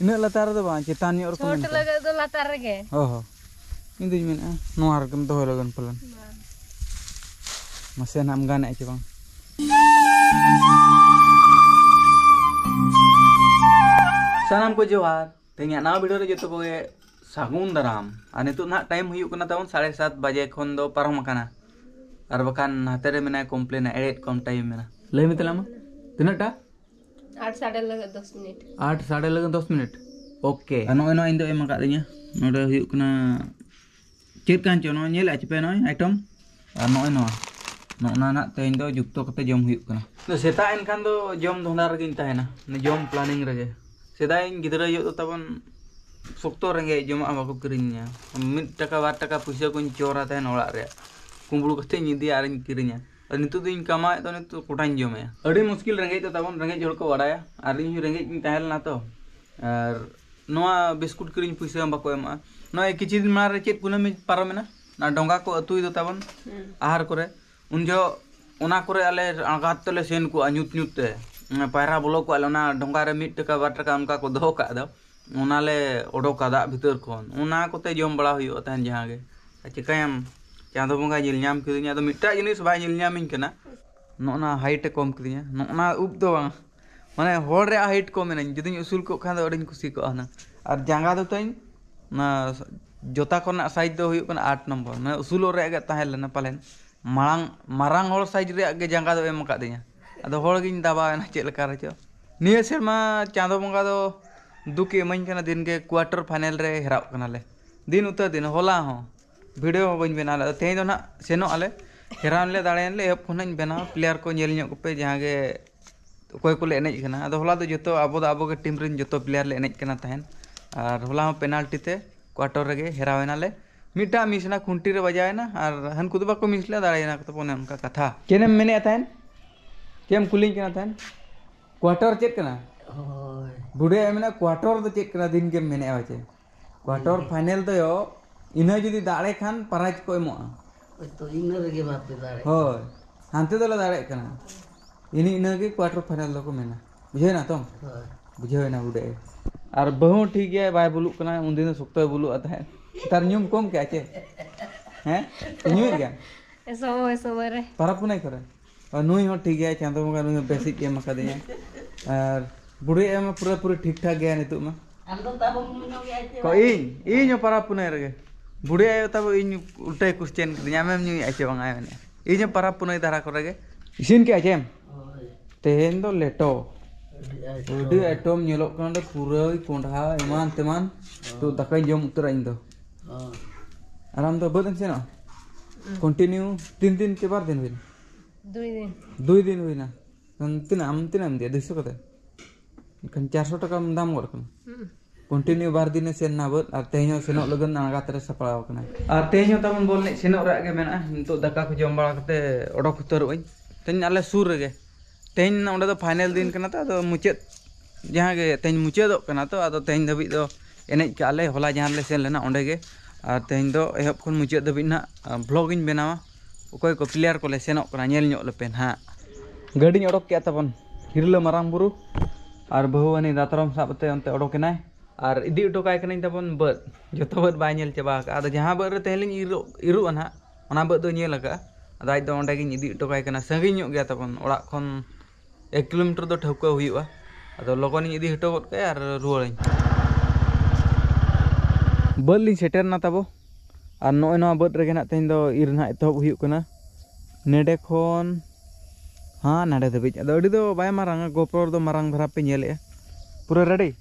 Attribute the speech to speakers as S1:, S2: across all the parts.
S1: ini latar itu apa? Cetani orang kemana? Cetani lagi itu latar ke? Oh, oh. ini tuh eh. mana? Nuar kan tuh lagan pelan. Masih enam gan aja bang. Salam ku jawab. Tengah nama video itu tuh gue sagun daram. Ane tuh nak time hiu kena tahun saat saat bajai kondo paruh makanan. Arbakan hati remenai komplain, edit kom time mana? Lebih itu lama? Tuh nak dah? 8 sampai 10 menit. 8 sampai 10 menit. Oke. Okay. Ano ano indo emang katanya? Noda kena cek kan cono nyel aja pe noy item. Ano ano. No na na te indo jukto kata jom hiuk kena. No seta en kan do jom dhonar ginta hena. No jom planning raja. Seta en gitra yuk to tapan sokto renge jom apa ku kirinya. Mit taka wat taka pusia kun cora te nolak rea. Kumpul kate nyindi aren kirinya. ᱱᱤᱛᱚᱜ ᱫᱚᱧ ᱠᱟᱢᱟᱣᱮᱫ ᱛᱚ ᱱᱤᱛᱚᱜ ᱠᱚᱴᱟᱧ ᱡᱚᱢᱮᱭᱟ ᱟᱹᱰᱤ ᱢᱩᱥᱠᱤᱞ ᱨᱮᱸᱜᱮᱡ ᱫᱚ ᱛᱟᱵᱚᱱ ᱨᱮᱸᱜᱮᱡ ᱦᱚᱲ ᱠᱚ ᱵᱟᱲᱟᱭᱟ ᱟᱨ ᱤᱧ ᱦᱚᱸ ᱨᱮᱸᱜᱮᱡ ᱤᱧ ᱛᱟᱦᱮᱸ ᱞᱮᱱᱟ ᱛᱚ ᱟᱨ ᱱᱚᱣᱟ ᱵᱤᱥᱠᱩᱴ ᱠᱤᱨᱤᱧ ᱯᱩᱭᱥᱟᱹ ᱦᱚᱸ ᱵᱟᱠᱚ ᱮᱢᱟᱜᱼᱟ ᱱᱚᱜᱼᱚᱭ ᱠᱤᱪᱷᱩ ᱫᱤᱱ ᱢᱟᱲᱟᱝ ᱨᱮ ᱪᱮᱫ ᱠᱩᱱᱟᱹᱢᱤ ᱯᱟᱨᱚᱢᱮᱱᱟ ᱚᱱᱟ ᱰᱚᱸᱜᱟ ᱠᱚ ᱟᱹᱛᱩᱭ ᱫᱚ ᱛᱟᱵᱚᱱ ᱟᱦᱟᱨ ᱠᱚᱨᱮ ᱩᱱ ᱡᱚᱦᱚᱜ ᱚᱱᱟ ᱠᱚᱨᱮ ᱟᱞᱮ ᱟᱸᱜᱟᱛ ᱛᱮᱞᱮ ᱥᱮᱱ ᱠᱚᱜᱼᱟ ᱧᱩᱛ ᱧᱩᱛ ᱛᱮ ᱯᱟᱭᱨᱟ ᱵᱚᱞᱚ ᱠᱚᱜᱼᱟ ᱞᱮ ᱚᱱᱟ ᱰᱚᱸᱜᱟ ᱨᱮ ᱢᱤᱫ ᱴᱟᱠᱟ ᱵᱟᱨ ᱴᱟᱠᱟ ᱚᱱᱠᱟ ᱠᱚ ᱫᱚᱦᱚ ᱠᱟᱜ ᱫᱚ ᱚᱱᱟᱞᱮ ᱚᱰᱚᱠᱟ ᱫᱟᱜ ᱵᱷᱤᱛᱟᱹᱨ ᱠᱷᱚᱱ ᱚᱱᱟ ᱠᱚᱛᱮ ᱡᱚᱢ ᱵᱟᱲᱟ ᱦᱩᱭᱩᱜ ᱛᱟᱦᱮᱱ ᱡᱟᱦᱟᱸ ᱜᱮ ᱪᱤᱠᱟᱭᱟᱢ चाँद बंगा नाम मिट्टा जिनिस बाय ना हाइट कम कि ना उब तो माने हर हाइट को मेना जुदी उसूल को खान अड़ी कुसी को और जांगा तो तई जोता को ना साइज दो हुयो कना 8 नंबर उसूल रे पालन मांग लेना पालेन साइज रे गे जांगा दो एम का दिया अदो हर चलकर चो ना चेल कर निया सेरमा चांदो बंगा तो दुख एम दिन के क्वाटर फाइनल हेरा दिन उतर दिन होला हो ভিডিও বং বনালে তেয় দনা সেনো আলে হেৰাউনলে দাৰাইনলে এপখন নি বনা প্লেয়াৰ কো নিলনিওক পে যাহে গে কোয়কুলে এনেজকনা আ দহলা দ জত আবো দ আবো গে টিমৰিন জত প্লেয়াৰলে এনেজকনা তাহেন আর হলা হ পেনাল্টিতে কোৱাৰ্টাৰৰে গে হেৰা হৈনালে মিটা মিছনা কুন্তিৰে বজাইনা আর হন কুদবা কো মিছলে দাৰাইনা কতো পোন নাম কা কথা কেনে মেনে আতােন কেম কুলিং কেনা তাহেন কোৱাৰ্টাৰ চেতকনা হয় বুঢ়ে এ মনা কোৱাৰ্টাৰ দ চেতকনা দিন গে মেনে হয় জে কোৱাৰ্টাৰ ফাইনাল দয় इना जो दाड़े खान पाराज को एम हानते दाड़ा इन इन क्वार्टर फाइनल को बुझे ना बुझेना बुढ़े और बहु ठीक है बै बुल सक्त बुलूर नुम कम क्या चे पारापुन कर नई ठीक है चांदो बंगा नई बेसिक एम का बुढ़े एम पूरा पूरी ठीक ठाक है नितुमा कई इन पारापुन रे ᱵᱩᱰᱷᱤ ᱟᱭᱳ ᱛᱟᱵᱚ ᱤᱧ ᱩᱞᱴᱟᱭ ᱠᱩᱥᱪᱮᱱ ᱠᱤᱫᱤᱧᱟ ᱟᱢᱮᱢ ᱧᱩᱭᱮᱫᱼᱟ ᱪᱮ ᱵᱟᱝᱟ ᱢᱮᱱᱮ ᱤᱧ ᱯᱟᱨᱟᱵᱽ ᱯᱩᱱᱟᱹᱭ ᱫᱷᱟᱨᱟ ᱠᱚᱨᱮ ᱜᱮ ᱤᱥᱤᱱ ᱠᱮᱜᱼᱟ ᱪᱮᱢ ᱛᱮᱦᱮᱧ ᱫᱚ ᱞᱮᱴᱚ ᱟᱹᱰᱤ ᱟᱭᱴᱚᱢ ᱧᱮᱞᱚᱜ ᱠᱟᱱᱟ ᱫᱚ ᱯᱩᱨᱟᱹᱭ ᱠᱚᱸᱰᱷᱟ ᱮᱢᱟᱱ ᱛᱮᱢᱟᱱ ᱛᱚ ᱫᱟᱠᱟᱧ ᱡᱚᱢ ᱩᱛᱟᱹᱨᱟ ᱤᱧ ᱫᱚ ᱟᱨ ᱟᱢ ᱫᱚ ᱵᱟᱹᱫ ᱮᱢ ᱥᱮᱱᱚᱜᱼᱟ ᱠᱚᱱᱴᱤᱱᱤᱭᱩ ᱛᱤᱱ ᱫᱤᱱ ᱪᱮ ᱵᱟᱨ ᱫᱤᱱ ᱦᱩᱭᱱᱟ দুই দিন দুই দিন হই না তিন আম তিন আম দিয়ে দুইশো কথা চারশো টাকা দাম করো कंटिन्यू बार दिन सेन ना बोल आर तेहनो सेनो लगन ना गात रे सपड़ा होकना आर तेहनो बोल ने सेनो रे के मेना हम दका को जम बाड़ा कते ओडो खुतर होइन तेन आले सुर रे तेन ओडे तो फाइनल दिन कना तो मुचे जहां के तेन मुचे दो कना तो आ तो तेन दबी दो एने के आले होला जहां ले सेन लेना ओंडे के आर तेन दो एहब खन मुचे दबी ना ब्लॉग इन बनावा ओकय को प्लेयर को ले सेनो कना नेल नो ले पेन हां गाड़ी ओडो के तब हिरलो मारांग बुरु आर बहुवानी दातरम साबते अंत ओडो ar idi uto kai kena tapon bet joto bet ba nyel ceba ka ada jaha bet re teling iru iru ana ona bet do nyel ka ada ido onda gi idi uto kai kena sangi nyu ge tapon ora kon 1 km do thauka huiu a ah. ado lokoni idi uto bet ka ar ruol ai bet li seter na tabo ar no ena bet re gena tein do ir na nede kon ha nade de bich ado idi do bai marang gopor do marang dhara pe nyel e pura ready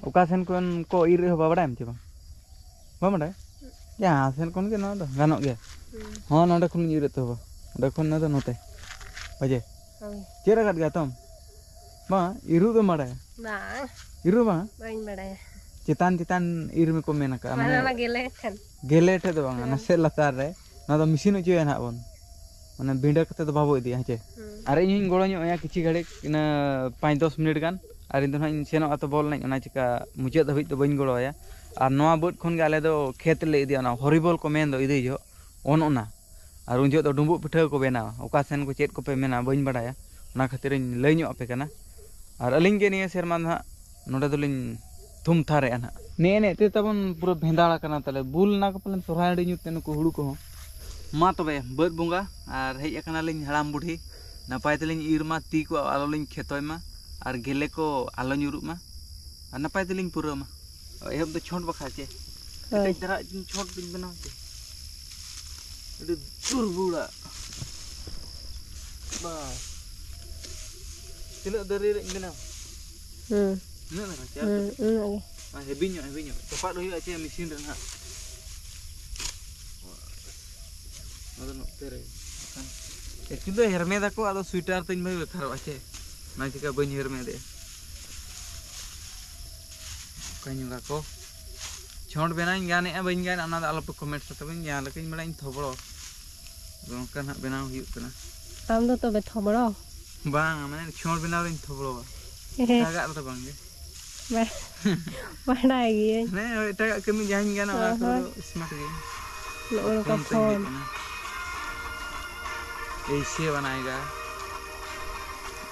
S1: ukasen kon ko ir ba baram ti coba? ba ma ya sen kon ke na da gano ge ha na da kun ir to ba noda kun na da no te ba je ha chera gat ga tom iru do ma da na iru ba bain ma da Citan citan irmi komena ka mana na geletan gelete do bang na latar re na da misin uju ya na bon mana binda kata do babo idi ha je are ing goro nyo ya kichi gade na 5 10 menit kan और इन हाँ सेनो तो बल ना चिका मुचाद हाई तो बी गड़ा बट खे खेत लेना हरिबल को मेन इदे और उन जो डुबुक पिठा को बना अका सेन को चेक कोपे मेना बी बड़ा खातिर लैपे और अलीगे सेरमा ना ना तो थूम थारे ना नैन एते तबन पूरा भेदाड़ा तले बुल पाले सरहड़ी नुते नुक हूड़ को माँ तब बद बंगा और हजना हड़ाम बुढ़ी नपायत इरमा ती को आलोली खेतमा ar gele ko alo nyurup ma ar na pai tiling pura ma ar ehom to chon pa khache ar tara jin chon bin bana te ar de dur bula ma tina dari re ngena hmm ngena na kache hmm ah hebinyo hebinyo to pa do yu ache mesin re na ada no tere ekindo hermeda ko ado sweater tin bai bethar ache Nanti kau banjir mede. Kau kau. छोड़ बेना बन गान अना अलप comment से तब गान थबड़ो ना बेना हुई तो थबड़ो बांग माने छोड़ थबड़ो
S2: टागा
S1: है नहीं गाना स्मार्ट गे लोगों बनाएगा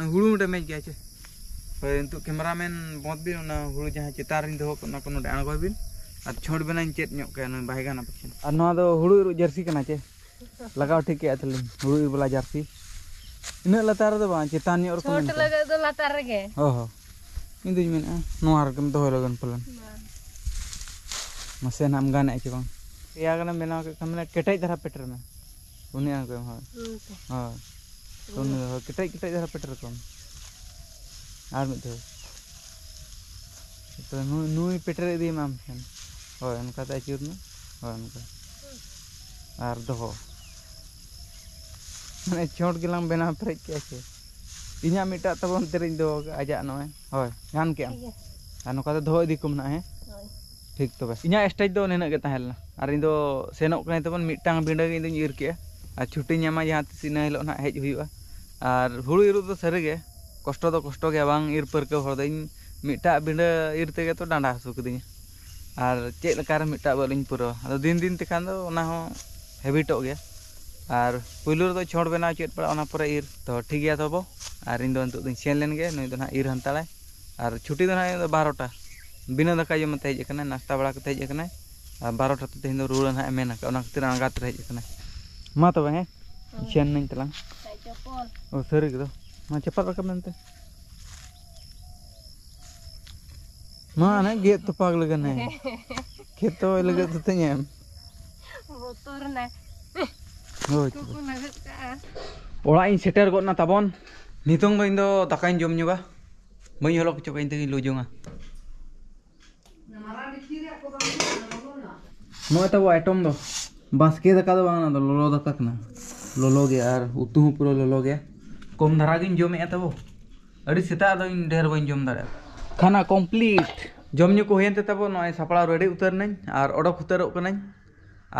S1: हूँ डेमेज मेज गया चे कैमरामैन बंद भी हूँ जहाँ चितार दौर आगे बीन और छोट बना चेत बहेगा पे हूँ इरु जार्सी का चे लगा ठीक हूँ इर बला जार्सी इन लतार चितान दौन पे मसे हम गान चे बागान बनाव कटे दारा पेटर में उन्हें हाँ ᱥᱩᱱ ᱠᱮᱴᱮᱡ ᱠᱮᱴᱮᱡ ᱫᱷᱟᱨᱟ ᱯᱮᱴᱮᱨ ᱠᱚᱢ ᱟᱨ ᱢᱤᱫ ᱫᱷᱟᱣ ᱛᱚ ᱱᱩᱭ ᱱᱩᱭ ᱯᱮᱴᱮᱨ ᱤᱫᱤᱭᱮᱢ ᱟᱢ ᱴᱷᱮᱱ ᱦᱳᱭ ᱚᱱᱠᱟᱛᱮ ᱟᱹᱪᱩᱨ ᱢᱮ ᱦᱳᱭ ᱚᱱᱠᱟ ᱟᱨ ᱫᱚᱦᱚ ᱢᱟᱱᱮ ᱪᱷᱚᱸᱴ ᱜᱮᱞᱟᱝ ᱵᱮᱱᱟᱣ ᱯᱮᱨᱮᱡ ᱠᱮᱜᱼᱟ ᱥᱮ ᱤᱧᱟᱹᱜ ᱢᱤᱫᱴᱟᱜ ᱛᱟᱵᱚᱱ ᱛᱮᱨᱮᱧ ᱫᱚᱦᱚ ᱠᱟᱜᱼᱟ ᱟᱡᱟᱜ ᱱᱚᱜᱼᱚᱭ ᱦᱳᱭ ᱜᱟᱱ ᱠᱮᱜᱼᱟᱢ ᱟᱨ ᱱᱚᱝᱠᱟᱛᱮ ᱫᱚᱦᱚ ᱤᱫᱤ ᱠᱚᱢ ᱱᱟᱜ ᱦᱮᱸ ᱴᱷᱤᱠ ᱛᱚᱵᱮ ᱤᱧᱟᱹᱜ ᱥᱴᱮᱡᱽ ᱫᱚ ᱱᱤᱱᱟᱹᱜ ᱜᱮ ᱛᱟᱦᱮᱸ ᱞᱮᱱᱟ ᱟᱨ ᱤᱧ ᱫᱚ ᱥᱮᱱᱚᱜ ᱠᱟᱱᱟᱧ ᱛᱟᱵᱚᱱ ᱢᱤᱫᱴᱟᱝ ᱵᱤᱸᱰᱟᱹ ᱜᱮ ᱤᱧ ᱫᱚᱧ ᱤᱨ ᱠᱮᱜᱼᱟ आ छुट्टी नामा जहाँ तीन हिल हेज और हूँ इरुद सारीगे कष्ट कष्ट इर पर्क मिटा भिंड इर तेगे तो डांडा हसू कि और चेकार मिटा बल पूरा अब दिन दिन तेखान हेबिटो गया और पुलु रो छोड़ चेत पड़ा पड़ापर इर तो ठीक है तब और इनद सेनगे ना इर हंताड़ा और छुट्टी तो ना बारोटा बिना दाका जमे हेजना नाश्ता बड़ा हेजना बारोटा तेहन रुड़ा ना मेन खातर आगात Ma tuh eh, ya? Oh, Ijen iya. neng telang. Oh seru gitu. Ma cepat rekam tuh. Ma ane gitu tuh lagi gitu, nih. Kita tuh lagi tuh tanya. Motor nih. Oh. Kuku ini setir kok nata bon? Nitung bang itu takain jom juga. Bang yolok coba inti lujung ah. aku nah, nah. Mau tahu item tuh? बासके दाका तो तो ना लोलो दाका लोलो उतू पूरा लोलो कम दारा गई जमे तब सेता ढेर बन जम दा खाना कमप्लीट जमनी को होता सपड़ा रेडी उतरना और उड़क उतरकना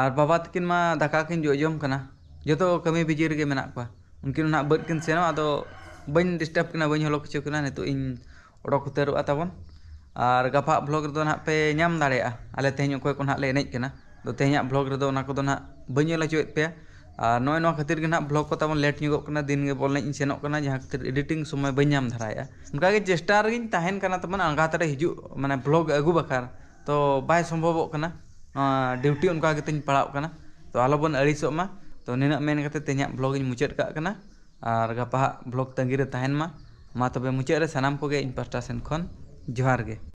S1: और बाबा तक तो दाका जो जम करना जो तो कमी बीजी रे मे उनकिन ना बद किन सेनो अब बन डिस्टर्ब कि बन हलो खुचो कि उड़क उतरबन और गाफा ब्लग रहा पे नाम दाड़ा अलग तेहे अखोक ना लेना ᱛᱚ ᱛᱮᱦᱮᱧᱟᱜ ᱵᱞᱚᱜ ᱨᱮᱫᱚ ᱚᱱᱟ ᱠᱚᱫᱚ ᱱᱟᱜ ᱵᱟᱹᱧ ᱧᱮᱞ ᱦᱚᱪᱚᱭᱮᱫ ᱯᱮᱭᱟ ᱟᱨ ᱱᱚᱜᱼᱚᱭ ᱱᱚᱣᱟ ᱠᱷᱟᱹᱛᱤᱨ ᱜᱮ ᱱᱟᱜ ᱵᱞᱚᱜ ᱠᱚ ᱛᱟᱵᱚᱱ ᱞᱮᱴ ᱧᱚᱜᱚᱜ ᱠᱟᱱᱟ ᱫᱤᱱ ᱜᱮ ᱵᱚᱞ ᱮᱱᱮᱡ ᱤᱧ ᱥᱮᱱᱚᱜ ᱠᱟᱱᱟ ᱡᱟᱦᱟᱸ ᱠᱷᱟᱹᱛᱤᱨ ᱮᱰᱤᱴᱤᱝ ᱥᱚᱢᱚᱭ ᱵᱟᱹᱧ ᱧᱟᱢ ᱫᱷᱟᱨᱟᱭᱮᱜᱼᱟ ᱚᱱᱠᱟᱜᱮ ᱪᱮᱥᱴᱟ ᱨᱮᱜᱤᱧ ᱛᱟᱦᱮᱱ ᱠᱟᱱᱟ ᱛᱟᱵᱚᱱ ᱟᱸᱜᱟᱛ ᱨᱮ ᱦᱤᱡᱩᱜ ᱢᱟᱱᱮ ᱵᱞᱚᱜ ᱟᱹᱜᱩ ᱵᱟᱠᱷᱨᱟ ᱛᱚ ᱵᱟᱭ ᱥᱚᱢᱵᱷᱚᱵᱚᱜ ᱠᱟᱱᱟ ᱰᱤᱩᱴᱤ ᱚᱱᱠᱟ ᱜᱮᱛᱤᱧ ᱯᱟᱲᱟᱜ ᱠᱟᱱᱟ ᱛᱚ ᱟᱞᱚᱵᱚᱱ ᱟᱹᱲᱤᱥᱚᱜ ᱢᱟ ᱛᱚ ᱱᱤᱱᱟᱹᱜ ᱢᱮᱱ ᱠᱟᱛᱮ ᱛᱮᱦᱮᱧᱟᱜ ᱵᱞᱚᱜ ᱤᱧ ᱢᱩᱪᱟᱹᱫ ᱠᱟᱜ ᱠᱟᱱᱟ ᱟᱨ ᱜᱟᱯᱟ ᱦᱟᱸᱜ ᱵᱞᱚᱜ ᱛᱟᱺᱜᱤ ᱨᱮ ᱛᱟᱦᱮᱱ ᱢᱟ ᱢᱟ ᱛᱚᱵᱮ ᱢᱩᱪᱟᱹᱫ ᱨᱮ ᱥᱟᱱᱟᱢ ᱠᱚᱜᱮ ᱤᱧ ᱯᱟᱥᱴᱟ ᱥᱮᱱ ᱠᱷᱚᱱ ᱡᱚᱦᱟᱨ ᱜᱮ